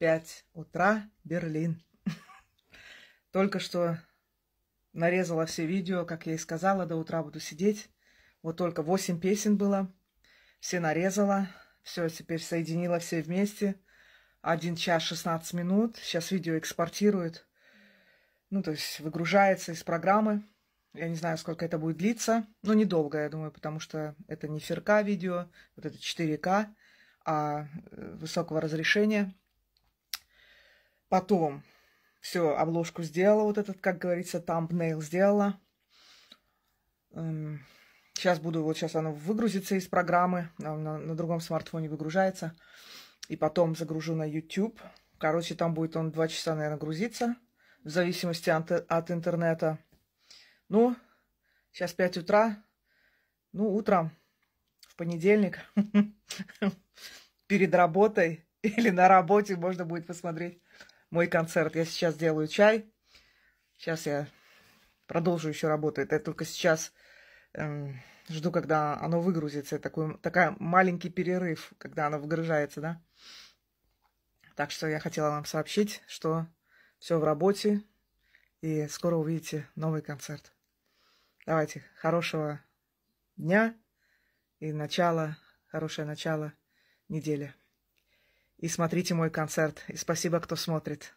5 утра, Берлин. Только что нарезала все видео, как я и сказала, до утра буду сидеть. Вот только 8 песен было, все нарезала, все теперь соединила все вместе. 1 час 16 минут, сейчас видео экспортирует, ну, то есть выгружается из программы. Я не знаю, сколько это будет длиться, но недолго, я думаю, потому что это не 4К видео, вот это 4К, а э, высокого разрешения – Потом все, обложку сделала, вот этот, как говорится, тампнейл сделала. Сейчас эм, буду, вот сейчас оно выгрузится из программы, на, на другом смартфоне выгружается. И потом загружу на YouTube. Короче, там будет он два часа, наверное, грузиться, в зависимости от, от интернета. Ну, сейчас 5 утра. Ну, утром, в понедельник, перед работой или на работе можно будет посмотреть мой концерт. Я сейчас делаю чай. Сейчас я продолжу еще работать. Я только сейчас эм, жду, когда оно выгрузится. Такой такая маленький перерыв, когда оно выгружается, да. Так что я хотела вам сообщить, что все в работе. И скоро увидите новый концерт. Давайте, хорошего дня и начала, хорошее начало недели. И смотрите мой концерт. И спасибо, кто смотрит.